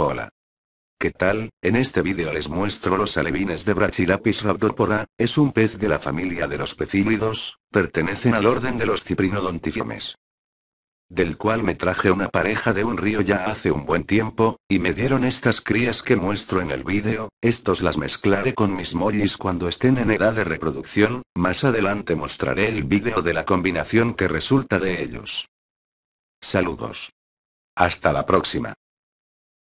Hola. ¿Qué tal? En este vídeo les muestro los alevines de Brachylapis rhabdopora, es un pez de la familia de los pecílidos, pertenecen al orden de los ciprinodontiformes. Del cual me traje una pareja de un río ya hace un buen tiempo, y me dieron estas crías que muestro en el vídeo, estos las mezclaré con mis mollis cuando estén en edad de reproducción, más adelante mostraré el vídeo de la combinación que resulta de ellos. Saludos. Hasta la próxima.